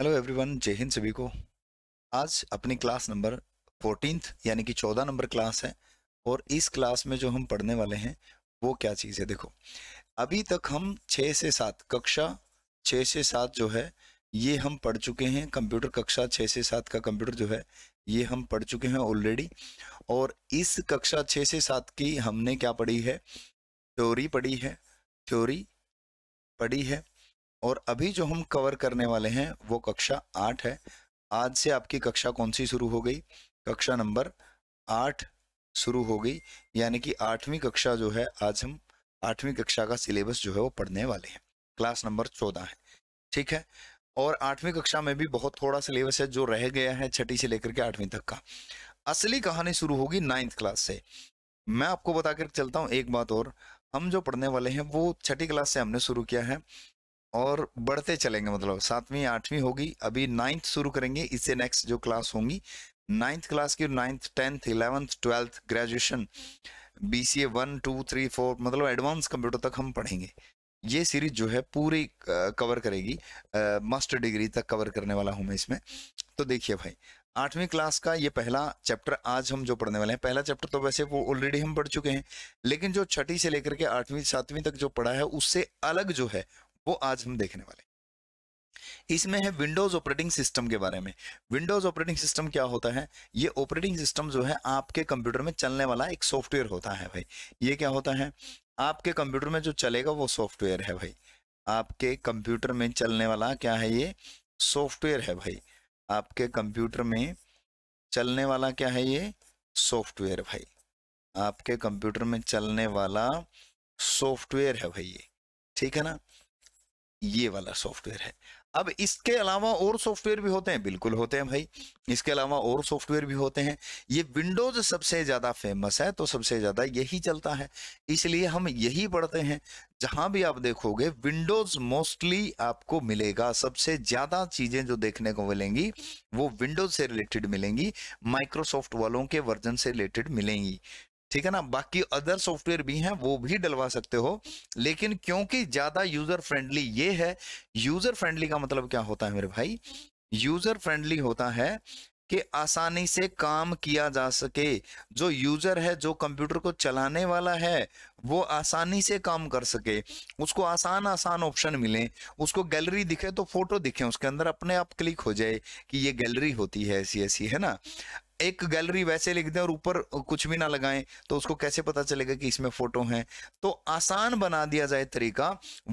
hello everyone जय हिंद सभी को आज अपनी क्लास नंबर फोर्टीन यानी कि चौदह नंबर क्लास है और इस क्लास में जो हम पढ़ने वाले हैं वो क्या चीज़ है देखो अभी तक हम छः से सात कक्षा छः से सात जो है ये हम पढ़ चुके हैं कंप्यूटर कक्षा छः से सात का कंप्यूटर जो है ये हम पढ़ चुके हैं ऑलरेडी और इस कक्षा छः से सात की हमने क्या पढ़ी है थ्योरी पढ़ी है थ्योरी पढ़ी है और अभी जो हम कवर करने वाले हैं वो कक्षा आठ है आज से आपकी कक्षा कौन सी शुरू हो गई कक्षा नंबर आठ शुरू हो गई यानी कि आठवीं कक्षा जो है आज हम आठवीं कक्षा का सिलेबस जो है वो पढ़ने वाले हैं क्लास नंबर चौदह है ठीक है और आठवीं कक्षा में भी बहुत थोड़ा सिलेबस है जो रह गया है छठी से लेकर के आठवीं तक का असली कहानी शुरू होगी नाइन्थ क्लास से मैं आपको बताकर चलता हूँ एक बात और हम जो पढ़ने वाले हैं वो छठी क्लास से हमने शुरू किया है और बढ़ते चलेंगे मतलब सातवीं आठवीं होगी अभी नाइन्थ शुरू करेंगे इससे नेक्स्ट जो क्लास होंगी नाइन्थ क्लास की ninth tenth eleventh twelfth graduation B C A one two three four मतलब एडवांस कंप्यूटर तक हम पढ़ेंगे ये सीरीज जो है पूरी कवर करेगी मास्टर डिग्री तक कवर करने वाला हूँ मैं इसमें तो देखिए भाई आठवीं क्लास का ये पहला चैप्टर आज हम जो पढ़ने वाले हैं पहला चैप्टर तो वैसे वो ऑलरेडी हम पढ़ चुके हैं लेकिन जो छठी से लेकर के आठवीं सातवीं तक जो पढ़ा है उससे अलग जो है वो आज हम देखने वाले इसमें है विंडोज ऑपरेटिंग सिस्टम के बारे में विंडोज ऑपरेटिंग सिस्टम क्या होता है ये ऑपरेटिंग सिस्टम जो है आपके कंप्यूटर में चलने वाला एक सॉफ्टवेयर होता है भाई ये क्या होता है आपके कंप्यूटर में जो चलेगा वो सॉफ्टवेयर है भाई आपके कंप्यूटर में चलने वाला क्या है ये सॉफ्टवेयर है भाई आपके कंप्यूटर में चलने वाला क्या है ये सॉफ्टवेयर भाई आपके कंप्यूटर में चलने वाला सॉफ्टवेयर है भाई ये ठीक है ना ये वाला सॉफ्टवेयर है अब इसके अलावा और सॉफ्टवेयर भी होते हैं बिल्कुल होते हैं भाई इसके अलावा और सॉफ्टवेयर भी होते हैं ये विंडोज सबसे ज़्यादा फेमस है तो सबसे ज़्यादा यही चलता है इसलिए हम यही पढ़ते हैं जहां भी आप देखोगे विंडोज मोस्टली आपको मिलेगा सबसे ज़्यादा चीज़ें जो देखने को मिलेंगी वो विंडोज से रिलेटेड मिलेंगी माइक्रोसॉफ्ट वालों के वर्जन से रिलेटेड मिलेंगी ठीक है ना बाकी अदर सॉफ्टवेयर भी हैं वो भी डलवा सकते हो लेकिन क्योंकि ज्यादा यूजर फ्रेंडली ये है यूजर फ्रेंडली का मतलब क्या होता है मेरे भाई यूजर फ्रेंडली होता है कि आसानी से काम किया जा सके जो यूजर है जो कंप्यूटर को चलाने वाला है वो आसानी से काम कर सके उसको आसान आसान ऑप्शन मिले उसको गैलरी दिखे तो फोटो दिखे उसके अंदर अपने आप क्लिक हो जाए कि ये गैलरी होती है ऐसी ऐसी है ना एक गैलरी वैसे लिख दें और ऊपर कुछ भी ना लगाएं तो उसको कैसे पता चलेगा कि इसमें फोटो हैं तो आसान बना दिया जाए तरीका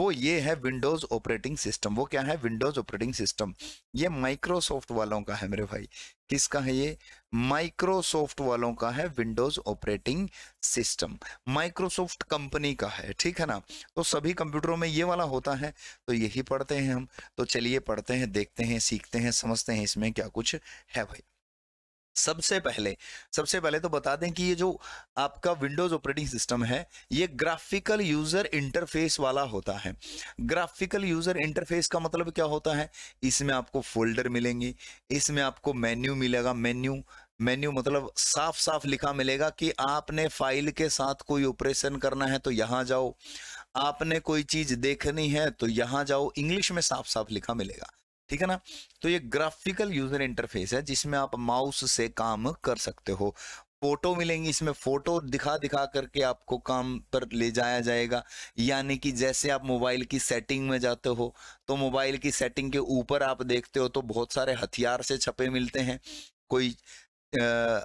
वो ये है विंडोज ऑपरेटिंग सिस्टम वो क्या है विंडोज ऑपरेटिंग सिस्टम ये माइक्रोसॉफ्ट वालों का है मेरे भाई किसका है ये माइक्रोसॉफ्ट वालों का है Windows operating system Microsoft company का है ठीक है ना तो सभी कंप्यूटरों में ये वाला होता है तो यही पढ़ते हैं हम तो चलिए पढ़ते हैं देखते हैं सीखते हैं समझते हैं इसमें क्या कुछ है भाई सबसे पहले सबसे पहले तो बता दें कि ये जो आपका विंडोज ऑपरेटिंग सिस्टम है ये ग्राफिकल यूजर इंटरफेस वाला होता है ग्राफिकल यूजर इंटरफेस का मतलब क्या होता है इसमें आपको फोल्डर मिलेंगे इसमें आपको मेन्यू मिलेगा मेन्यू मेन्यू मतलब साफ साफ लिखा मिलेगा कि आपने फाइल के साथ कोई ऑपरेशन करना है तो यहाँ जाओ आपने कोई चीज देखनी है तो यहाँ जाओ इंग्लिश में साफ साफ लिखा मिलेगा ठीक है ना तो ये ग्राफिकल यूजर इंटरफेस है जिसमें आप माउस से काम कर सकते हो फोटो मिलेंगी इसमें फोटो दिखा दिखा करके आपको काम पर ले जाया जाएगा यानी कि जैसे आप मोबाइल की सेटिंग में जाते हो तो मोबाइल की सेटिंग के ऊपर आप देखते हो तो बहुत सारे हथियार से छपे मिलते हैं कोई आ,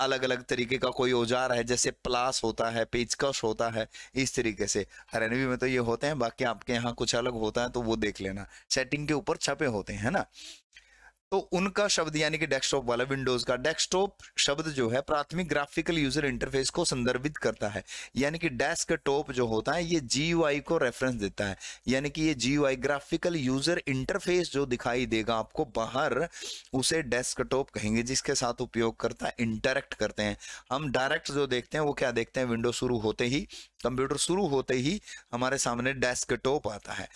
अलग अलग तरीके का कोई औजार है जैसे प्लास होता है पेचकश होता है इस तरीके से हरियाणवी में तो ये होते हैं बाकी आपके यहाँ कुछ अलग होता है तो वो देख लेना सेटिंग के ऊपर छपे होते हैं ना तो उनका शब्द यानी कि डेस्कटॉप वाला विंडोज का डेस्कटॉप शब्द जो है प्राथमिक ग्राफिकल यूजर इंटरफेस को संदर्भित करता है यानी कि डेस्कटॉप जो होता है ये जी को रेफरेंस देता है यानी कि ये जी ग्राफिकल यूजर इंटरफेस जो दिखाई देगा आपको बाहर उसे डेस्कटॉप कहेंगे जिसके साथ उपयोगकर्ता इंटरेक्ट करते हैं हम डायरेक्ट जो देखते हैं वो क्या देखते हैं विंडो शुरू होते ही कंप्यूटर शुरू होते ही हमारे सामने डेस्कटॉप आता है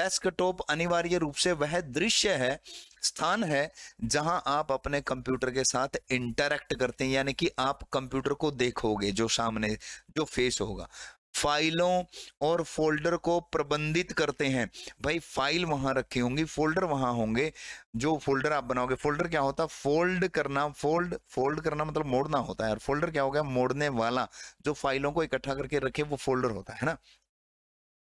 डेस्कटॉप अनिवार्य रूप से वह दृश्य है स्थान है जहां आप अपने कंप्यूटर के साथ इंटरेक्ट करते हैं यानी कि आप कंप्यूटर को देखोगे जो सामने जो फेस होगा फाइलों और फोल्डर को प्रबंधित करते हैं भाई फाइल वहां रखी होंगी फोल्डर वहां होंगे जो फोल्डर आप बनाओगे फोल्डर क्या होता है फोल्ड करना फोल्ड फोल्ड करना मतलब मोड़ना होता है और फोल्डर क्या हो गया मोड़ने वाला जो फाइलों को इकट्ठा करके रखे वो फोल्डर होता है ना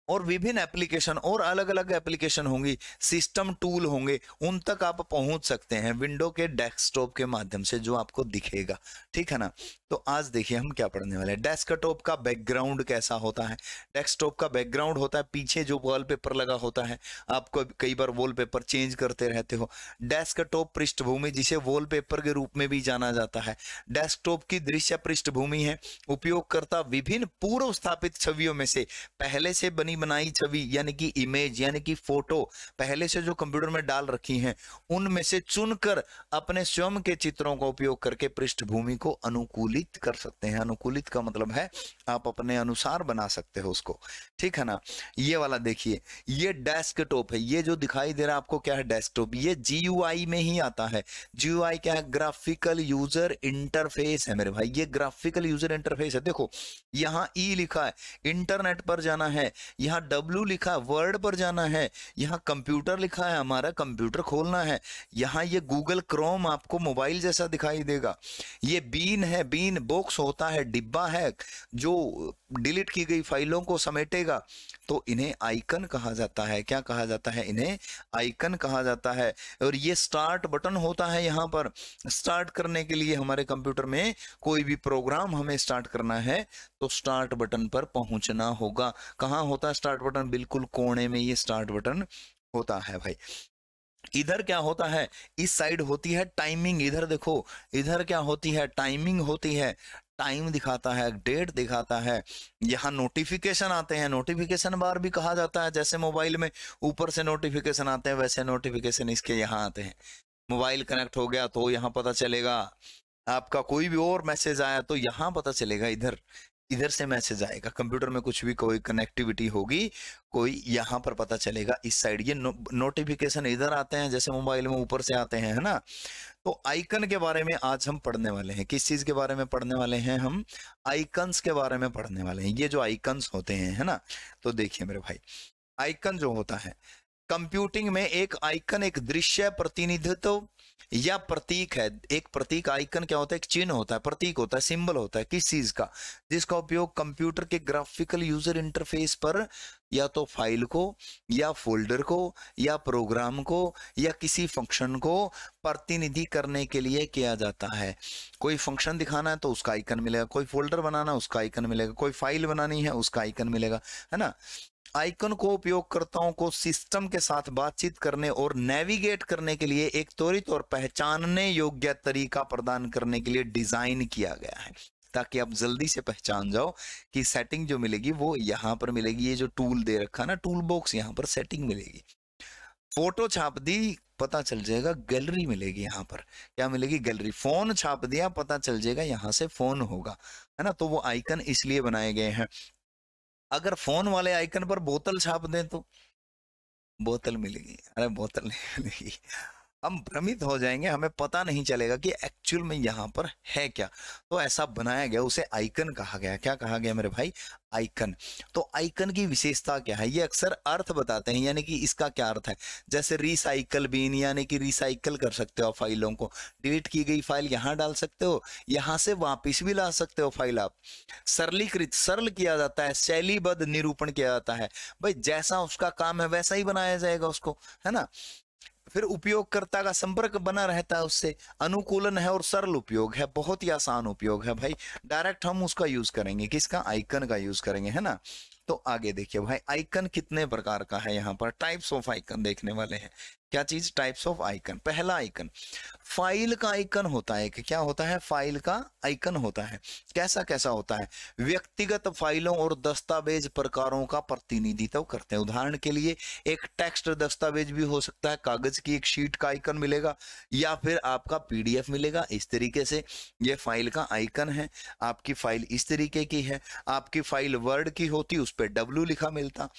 और विभिन्न एप्लीकेशन और अलग अलग एप्लीकेशन होंगी सिस्टम टूल होंगे उन तक आप पहुंच सकते हैं विंडो के डेस्कटॉप के माध्यम से जो आपको दिखेगा ठीक है ना तो आज देखिए हम क्या पढ़ने वाले हैं डेस्कटॉप का बैकग्राउंड कैसा होता है डेस्कटॉप का बैकग्राउंड होता है पीछे जो वॉलपेपर लगा होता है आपको कई बार वॉलपेपर चेंज करते रहते हो डेस्कटॉप पृष्ठभूमि जिसे वॉलपेपर के रूप में भी जाना जाता है डेस्कटॉप की दृश्य पृष्ठभूमि है उपयोगकर्ता विभिन्न पूर्व स्थापित छवियों में से पहले से बनी बनाई छवि यानी कि इमेज यानी कि फोटो पहले से जो कंप्यूटर में डाल रखी हैं उनमें से चुनकर अपने स्वयं के चित्रों का उपयोग करके पृष्ठभूमि को अनुकूलित कर सकते हैं अनुकूलित का मतलब है आप अपने अनुसार बना सकते हो उसको ठीक है ना ये वाला देखिए ये डेस्कटॉप है ये जो दिखाई दे रहा है आपको क्या है डेस्कटॉप ये जी में ही आता है जी क्या है ग्राफिकल यूजर इंटरफेस है मेरे भाई ये ग्राफिकल यूजर इंटरफेस है देखो यहाँ ई e लिखा है इंटरनेट पर जाना है यहाँ डब्ल्यू लिखा वर्ड पर जाना है यहाँ कंप्यूटर लिखा है हमारा कंप्यूटर खोलना है यहाँ ये गूगल क्रोम आपको मोबाइल जैसा दिखाई देगा ये बीन है बीन बॉक्स होता है डिब्बा है जो डिलीट की गई फाइलों को समेटेगा तो इन्हें आइकन कहा जाता है क्या कहा जाता है इन्हें आइकन कहा जाता है और ये स्टार्ट बटन होता है यहाँ पर स्टार्ट करने के लिए हमारे कंप्यूटर में कोई भी प्रोग्राम हमें स्टार्ट करना है तो स्टार्ट बटन पर पहुंचना होगा कहाँ होता है स्टार्ट बटन बिल्कुल कोने में ये स्टार्ट बटन होता है भाई इधर क्या होता है इस साइड होती है टाइमिंग इधर देखो इधर क्या होती है टाइमिंग होती है टाइम दिखाता है डेट दिखाता है यहाँ नोटिफिकेशन आते हैं नोटिफिकेशन बार भी कहा जाता है जैसे मोबाइल में ऊपर से नोटिफिकेशन आते हैं वैसे नोटिफिकेशन इसके यहाँ आते हैं मोबाइल कनेक्ट हो गया तो यहाँ पता चलेगा आपका कोई भी और मैसेज आया तो यहाँ पता चलेगा इधर इधर से मैसेज आएगा कंप्यूटर में कुछ भी कोई कनेक्टिविटी होगी कोई यहाँ पर पता चलेगा इस साइड ये नो, नोटिफिकेशन इधर आते हैं जैसे मोबाइल में ऊपर से आते हैं है ना तो आइकन के बारे में आज हम पढ़ने वाले हैं किस चीज के बारे में पढ़ने वाले हैं हम आइकन्स के बारे में पढ़ने वाले हैं ये जो आइकन्स होते हैं है ना तो देखिए मेरे भाई आइकन जो होता है कंप्यूटिंग में एक आइकन एक दृश्य प्रतिनिधित्व या प्रतीक है एक प्रतीक आइकन क्या होता है एक चिन्ह होता है प्रतीक होता है सिंबल होता है किस चीज का जिसका उपयोग कंप्यूटर के ग्राफिकल यूजर इंटरफेस पर या तो फाइल को या फोल्डर को या प्रोग्राम को या किसी फंक्शन को प्रतिनिधि करने के लिए किया जाता है कोई फंक्शन दिखाना है तो उसका आइकन मिलेगा कोई फोल्डर बनाना है उसका आइकन मिलेगा कोई फाइल बनानी है उसका आइकन मिलेगा है ना आइकन को उपयोगकर्ताओं को सिस्टम के साथ बातचीत करने और नेविगेट करने के लिए एक त्वरित और पहचानने योग्य तरीका प्रदान करने के लिए डिजाइन किया गया है ताकि आप जल्दी से पहचान जाओ कि सेटिंग जो मिलेगी वो यहाँ पर मिलेगी ये जो टूल दे रखा ना टूल बॉक्स यहाँ पर सेटिंग मिलेगी फोटो छाप दी पता चल जाएगा गैलरी मिलेगी यहाँ पर क्या मिलेगी गैलरी फोन छाप दिया पता चल जाएगा यहाँ से फोन होगा है ना तो वो आइकन इसलिए बनाए गए हैं अगर फोन वाले आइकन पर बोतल छाप दें तो बोतल मिलेगी अरे बोतल नहीं मिलेगी हम भ्रमित हो जाएंगे हमें पता नहीं चलेगा कि एक्चुअल में यहाँ पर है क्या तो ऐसा बनाया गया उसे आइकन कहा गया क्या कहा गया मेरे भाई आइकन तो आइकन की विशेषता क्या है ये अक्सर अर्थ बताते हैं यानी कि इसका क्या अर्थ है जैसे रिसाइकल बीन यानी कि रिसाइकल कर सकते हो फाइलों को डिलीट की गई फाइल यहाँ डाल सकते हो यहाँ से वापिस भी ला सकते हो फाइल आप सरलीकृत सरल किया जाता है शैलीबद्ध निरूपण किया जाता है भाई जैसा उसका काम है वैसा ही बनाया जाएगा उसको है ना फिर उपयोगकर्ता का संपर्क बना रहता है उससे अनुकूलन है और सरल उपयोग है बहुत ही आसान उपयोग है भाई डायरेक्ट हम उसका यूज करेंगे किसका आइकन का यूज करेंगे है ना तो आगे देखिए भाई आइकन कितने प्रकार का है यहाँ पर टाइप्स ऑफ आइकन देखने वाले हैं क्या चीज टाइप्स ऑफ आइकन पहला आइकन फाइल का आइकन होता है कि क्या होता है फाइल का आइकन होता है कैसा कैसा होता है व्यक्तिगत फाइलों और दस्तावेज प्रकारों का प्रतिनिधित्व करते हैं उदाहरण के लिए एक टेक्स्ट दस्तावेज भी हो सकता है कागज की एक शीट का आइकन मिलेगा या फिर आपका पीडीएफ मिलेगा इस तरीके से यह फाइल का आइकन है आपकी फाइल इस तरीके की है आपकी फाइल वर्ड की होती उस पर डब्ल्यू लिखा मिलता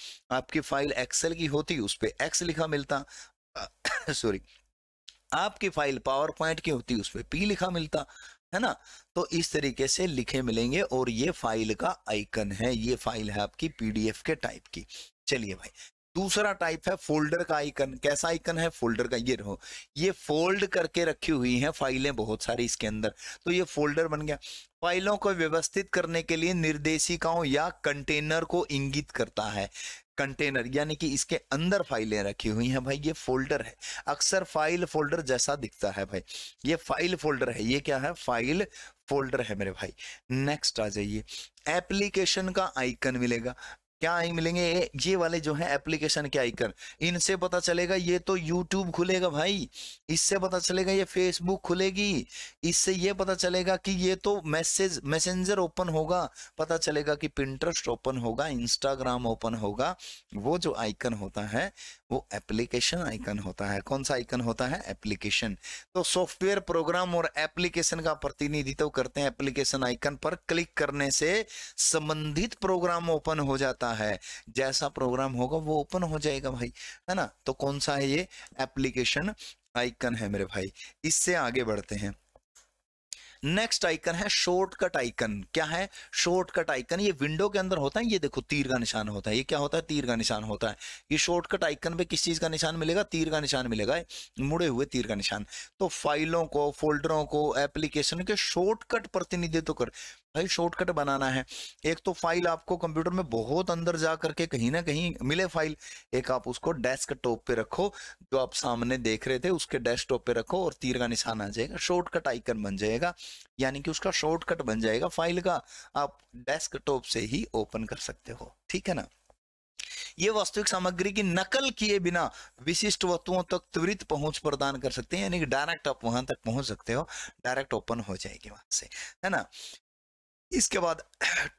आपकी फाइल एक्सेल की होती उस पर एक्स लिखा मिलता सॉरी आपकी फाइल पावर पॉइंट की होती उस पर पी लिखा मिलता है ना तो इस तरीके से लिखे मिलेंगे और ये फाइल का आइकन है ये फाइल है आपकी पीडीएफ के टाइप की चलिए भाई दूसरा टाइप है फोल्डर का आइकन कैसा आइकन है फोल्डर का ये रहो ये फोल्ड करके रखी हुई है फाइलें बहुत सारी इसके अंदर तो ये फोल्डर बन गया फाइलों को व्यवस्थित करने के लिए निर्देशिकाओं या कंटेनर को इंगित करता है कंटेनर यानी कि इसके अंदर फाइलें रखी हुई हैं भाई ये फोल्डर है अक्सर फाइल फोल्डर जैसा दिखता है भाई ये फाइल फोल्डर है ये क्या है फाइल फोल्डर है मेरे भाई नेक्स्ट आ जाइए एप्लीकेशन का आइकन मिलेगा क्या आई मिलेंगे ये वाले जो है एप्लीकेशन के आइकन इनसे पता चलेगा ये तो यूट्यूब खुलेगा भाई इससे पता चलेगा ये फेसबुक खुलेगी इससे ये पता चलेगा कि ये तो मैसेज मैसेंजर ओपन होगा पता चलेगा कि प्रिंटरेस्ट ओपन होगा इंस्टाग्राम ओपन होगा वो जो आइकन होता है वो एप्लीकेशन आइकन होता है कौन सा आइकन होता है एप्लीकेशन तो सॉफ्टवेयर प्रोग्राम और एप्लीकेशन का प्रतिनिधित्व तो करते हैं एप्लीकेशन आइकन पर क्लिक करने से संबंधित प्रोग्राम ओपन हो जाता है जैसा प्रोग्राम होगा वो ओपन हो जाएगा भाई है ना तो कौन सा है ये एप्लीकेशन आइकन है मेरे भाई इससे आगे बढ़ते हैं नेक्स्ट आइकन है शॉर्टकट आइकन क्या है शॉर्टकट आइकन ये विंडो के अंदर होता है ये देखो तीर का निशान होता है ये क्या होता है तीर का निशान होता है ये शॉर्टकट आइकन पे किस चीज का निशान मिलेगा तीर का निशान मिलेगा मुड़े हुए तीर का निशान तो फाइलों को फोल्डरों को एप्लीकेशन के शॉर्टकट प्रतिनिधित्व कर भाई शॉर्टकट बनाना है एक तो फाइल आपको कंप्यूटर में बहुत अंदर जा करके कहीं ना कहीं मिले फाइल एक आप उसको डेस्कटॉप पे रखो जो आप सामने देख रहे थे उसके डेस्कटॉप पे रखो और तीर का निशान आ जाएगा शॉर्टकट आइकन बन जाएगा यानी कि उसका शॉर्टकट बन जाएगा फाइल का आप डेस्क टॉप से ही ओपन कर सकते हो ठीक है ना ये वास्तविक सामग्री की नकल किए बिना विशिष्ट वस्तुओं तक त्वरित पहुंच प्रदान कर सकते हैं यानी कि डायरेक्ट आप वहां तक पहुंच सकते हो डायरेक्ट ओपन हो जाएगी वहां से है ना इसके बाद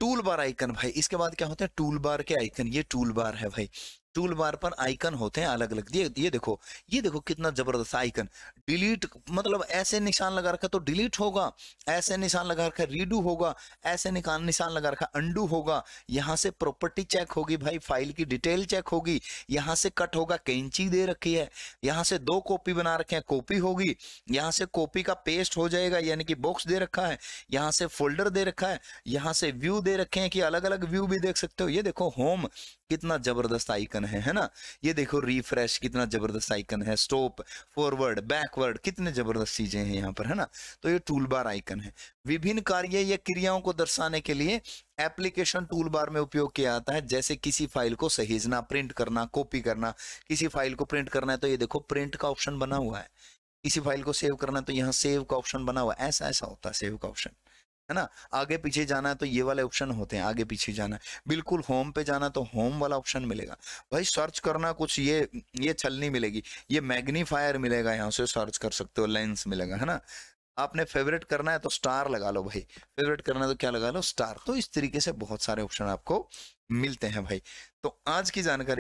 टूल बार आइकन भाई इसके बाद क्या होता है टूल बार के आइकन ये टूल बार है भाई टूल बार पर आइकन होते हैं अलग अलग ये ये देखो ये देखो कितना जबरदस्त आइकन डिलीट मतलब ऐसे निशान लगा रखा तो डिलीट होगा ऐसे निशान लगा रखा रीडू होगा ऐसे निकान निशान लगा रखा अंडू होगा यहाँ से प्रॉपर्टी चेक होगी भाई फाइल की डिटेल चेक होगी यहाँ से कट होगा कैंची दे रखी है यहाँ से दो कॉपी बना रखे हैं कॉपी होगी यहाँ से कॉपी का पेस्ट हो जाएगा यानी कि बॉक्स दे रखा है यहाँ से फोल्डर दे रखा है यहाँ से व्यू दे रखे हैं कि अलग अलग व्यू भी देख सकते हो ये देखो होम कितना जबरदस्त आइकन आइकन है है ना ये देखो रिफ्रेश कितना जबरदस्त आइकन है स्टॉप फॉरवर्ड बैकवर्ड कितने जबरदस्त चीजें हैं यहाँ पर है ना तो ये टूल बार आइकन है विभिन्न कार्य या क्रियाओं को दर्शाने के लिए एप्लीकेशन टूल बार में उपयोग किया जाता है जैसे किसी फाइल को सहेजना प्रिंट करना कॉपी करना किसी फाइल को प्रिंट करना है तो ये देखो प्रिंट का ऑप्शन बना हुआ है किसी फाइल को सेव करना है तो यहाँ सेव का ऑप्शन बना हुआ है ऐसा ऐसा होता है सेव का ऑप्शन है ना आगे पीछे जाना है तो ये वाले ऑप्शन होते हैं आगे पीछे जाना है बिल्कुल होम पे जाना तो होम वाला ऑप्शन मिलेगा भाई सर्च करना कुछ ये ये छलनी मिलेगी ये मैग्नीफायर मिलेगा यहाँ से सर्च कर सकते हो लेंस मिलेगा है ना आपने फेवरेट करना है तो स्टार लगा लो भाई फेवरेट करना है तो क्या लगा लो स्टार तो इस तरीके से बहुत सारे ऑप्शन आपको मिलते हैं भाई तो आज की जानकारी